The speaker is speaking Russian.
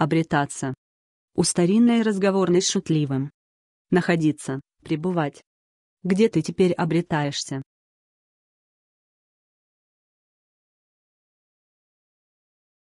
обретаться. У старинной разговорной шутливым. Находиться, пребывать. Где ты теперь обретаешься?